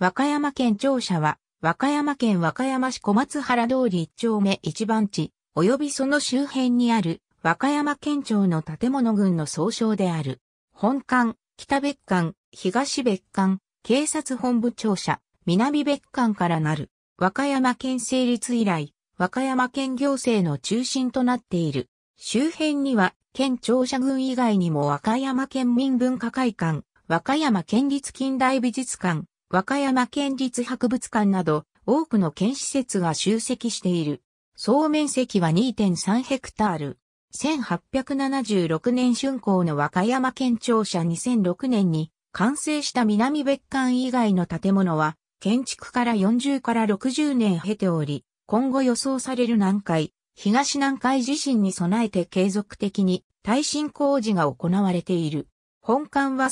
和歌山県庁舎は、和歌山県和歌山市小松原通り一丁目一番地、及びその周辺にある、和歌山県庁の建物群の総称である。本館、北別館、東別館、警察本部庁舎、南別館からなる。和歌山県成立以来、和歌山県行政の中心となっている。周辺には、県庁舎群以外にも和歌山県民文化会館、和歌山県立近代美術館、和歌山県立博物館など多くの県施設が集積している。総面積は2.3ヘクタール。1876年春光の和歌山県庁舎2006年に完成した南別館以外の建物は建築から40から60年経ており、今後予想される南海、東南海地震に備えて継続的に耐震工事が行われている。本館は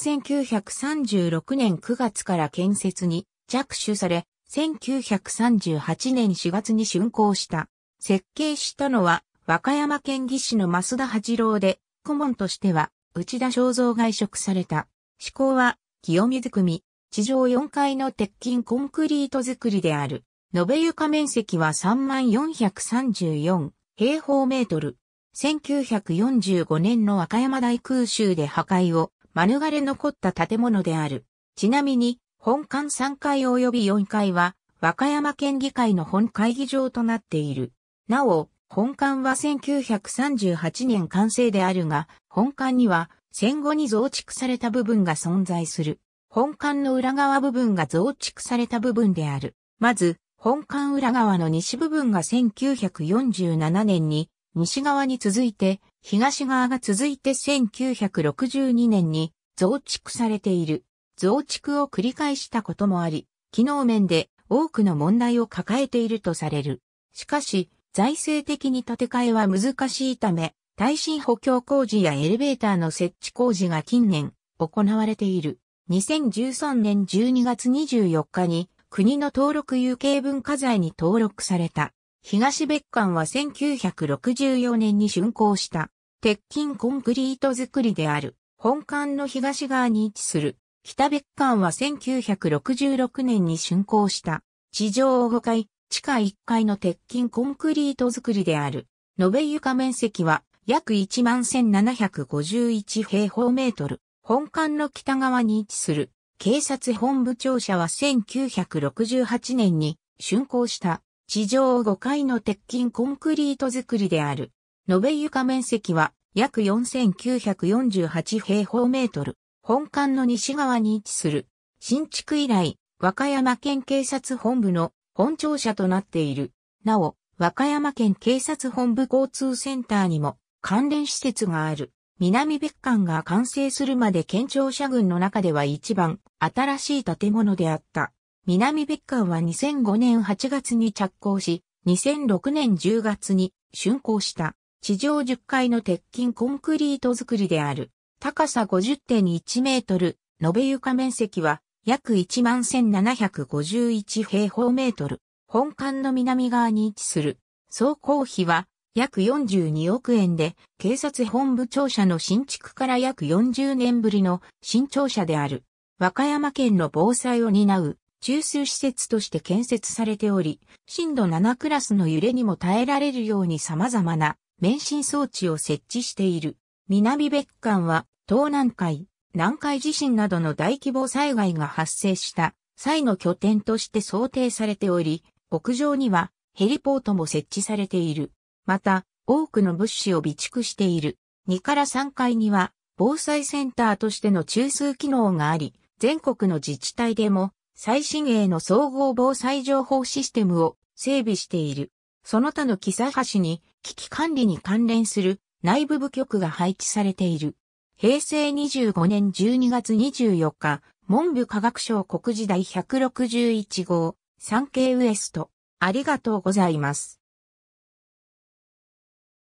1936年9月から建設に着手され、1938年4月に竣工した。設計したのは、和歌山県技師の増田八郎で、顧問としては、内田正造が移植された。施工は、清水組、地上4階の鉄筋コンクリート作りである。延べ床面積は3434平方メートル。1945年の和歌山大空襲で破壊を免れ残った建物である。ちなみに、本館3階及び4階は、和歌山県議会の本会議場となっている。なお、本館は1938年完成であるが、本館には戦後に増築された部分が存在する。本館の裏側部分が増築された部分である。まず、本館裏側の西部分が1947年に西側に続いて東側が続いて1962年に増築されている。増築を繰り返したこともあり、機能面で多くの問題を抱えているとされる。しかし、財政的に建て替えは難しいため、耐震補強工事やエレベーターの設置工事が近年行われている。2013年12月24日に国の登録有形文化財に登録された。東別館は1964年に竣工した。鉄筋コンクリート造りである。本館の東側に位置する。北別館は1966年に竣工した。地上5階、地下1階の鉄筋コンクリート造りである。延べ床面積は約11,751平方メートル。本館の北側に位置する警察本部庁舎は1968年に竣工した地上5階の鉄筋コンクリート造りである。延べ床面積は約4948平方メートル。本館の西側に位置する。新築以来、和歌山県警察本部の本庁舎となっている。なお、和歌山県警察本部交通センターにも関連施設がある。南別館が完成するまで県庁舎群の中では一番新しい建物であった。南別館は2005年8月に着工し、2006年10月に竣工した。地上10階の鉄筋コンクリート造りである。高さ50.1メートル、延べ床面積は約11,751平方メートル。本館の南側に位置する。総工費は約42億円で、警察本部庁舎の新築から約40年ぶりの新庁舎である。和歌山県の防災を担う中枢施設として建設されており、震度7クラスの揺れにも耐えられるように様々な免震装置を設置している。南別館は、東南海、南海地震などの大規模災害が発生した際の拠点として想定されており、屋上にはヘリポートも設置されている。また、多くの物資を備蓄している。2から3階には、防災センターとしての中枢機能があり、全国の自治体でも最新鋭の総合防災情報システムを整備している。その他の木佐橋に危機管理に関連する内部部局が配置されている。平成25年12月24日、文部科学省国時第161号、産経ウエスト。ありがとうございます。